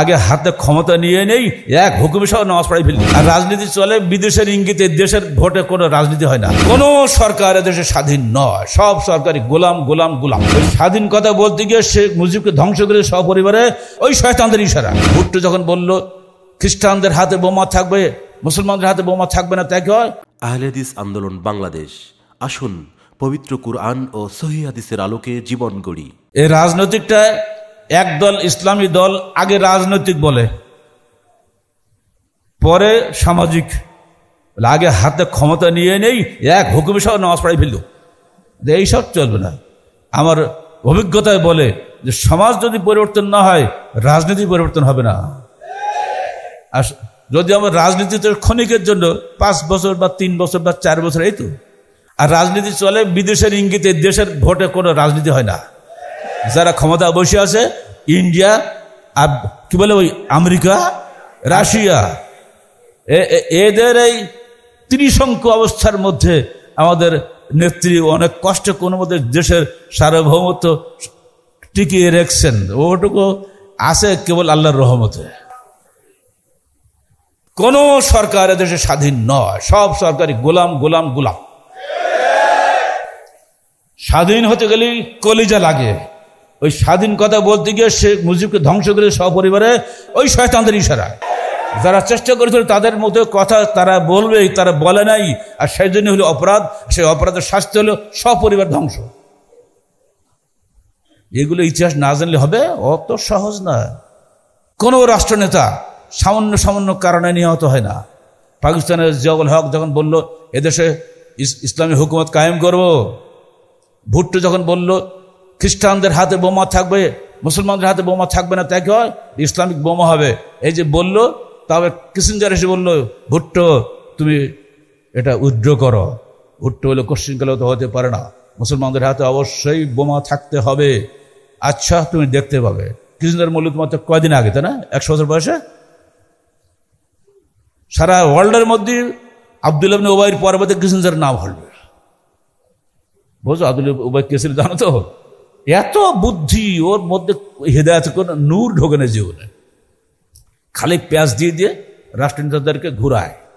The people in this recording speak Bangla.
আগে হাতে ক্ষমতা নিয়ে নেই এক হুকুম সহ নামাজ পড়াই ফেললি আর রাজনীতি চলে বিদেশের ইঙ্গিতে দেশের ভোটে কোনো রাজনীতি হয় না কোন সরকার দেশে স্বাধীন নয় সব সরকারি গোলাম গোলাম গোলাম ওই স্বাধীন কথা বলতে গিয়ে সে মুজিবকে ধ্বংস করে সপরিবারে ওই শয়তানদের ইশারা ভুট্টো যখন বলল খ্রিস্টানদের হাতে বোমা থাকবে মুসলমানদের হাতে বোমা থাকবে না তাই কি হয় আহলেদিস আন্দোলন বাংলাদেশ আসুন পবিত্র কুরআন ও সহিদের আলোকে জীবন গড়ি এই রাজনৈতিকটায় একদল ইসলামী দল আগে রাজনৈতিক বলে পরে সামাজিক আগে হাতে ক্ষমতা নিয়ে নেই এক হুকুম সহ নামাজ পড়াই ফেলল এইসব চলবে না আমার অভিজ্ঞতায় বলে যে সমাজ যদি পরিবর্তন না হয় রাজনীতি পরিবর্তন হবে না আর যদি আমার রাজনীতিতে ক্ষণিকের জন্য পাঁচ বছর বা তিন বছর বা চার বছর এই তো আর রাজনীতি চলে বিদেশের ইঙ্গিতে দেশের ভোটে কোনো রাজনীতি হয় না যারা ক্ষমতা বসে আছে ইন্ডিয়া কি বলে ওই আমেরিকা রাশিয়া এদের এই ত্রিশঙ্ক অবস্থার মধ্যে আমাদের নেত্রী অনেক কষ্টে কোনো মতে দেশের সার্বভৌমত্ব টিকিয়ে রেখছেন ওটুকু আছে কেবল আল্লাহর রহমতে কোন সরকার দেশে স্বাধীন নয় সব সরকারি গোলাম গোলাম গোলাম স্বাধীন হতে গেলে কলিজা লাগে ওই স্বাধীন কথা বলতে গিয়ে সে মুজিবকে ধ্বংস করে সপরিবারে ওই শয়তানদের ইশারা যারা চেষ্টা করেছিল তাদের মধ্যে কথা তারা বলবে তারা বলে নাই আর সেই জন্য হলো অপরাধ সেই অপরাধের শাস্তি হলো সপরিবার ধ্বংস এগুলো ইতিহাস না জানলে হবে অত সহজ না কোনো রাষ্ট্রনেতা সামান্য সামান্য কারণে নিহত হয় না পাকিস্তানের জিয়াউল হক যখন বলল এদেশে ইসলামী হুকুমত কায়েম করব ভুট্টো যখন বলল খ্রিস্টানদের হাতে বোমা থাকবে মুসলমানদের হাতে বোমা থাকবে না তাই কি হয় ইসলামিক বোমা হবে এই যে বলল তবে কিসেঞ্জার এসে বললো ভুট্টো তুমি এটা উদ্র করো ভুট্টো হলে কোশ্চিন কালে তো হতে পারে না মুসলমানদের হাতে অবশ্যই বোমা থাকতে হবে আচ্ছা তুমি দেখতে পাবে কিসিঞ্জার মূল্য তোমার তো কয়দিন আগে তাই না একশো বছর বয়সে সারা ওয়ার্ল্ডের মধ্যে আব্দুল আবনে ওবাইয়ের পর্বতে কিসিঞ্জার নাম হলবে বুঝো আব্দুল ওবাই কেসির জানো তো এত বুদ্ধি ওর মধ্যে হৃদায়ত কোনো নূর ঢোকে না জীবনে খালি পেঁয়াজ দিয়ে দিয়ে রাষ্ট্রনেতাদেরকে ঘুরায়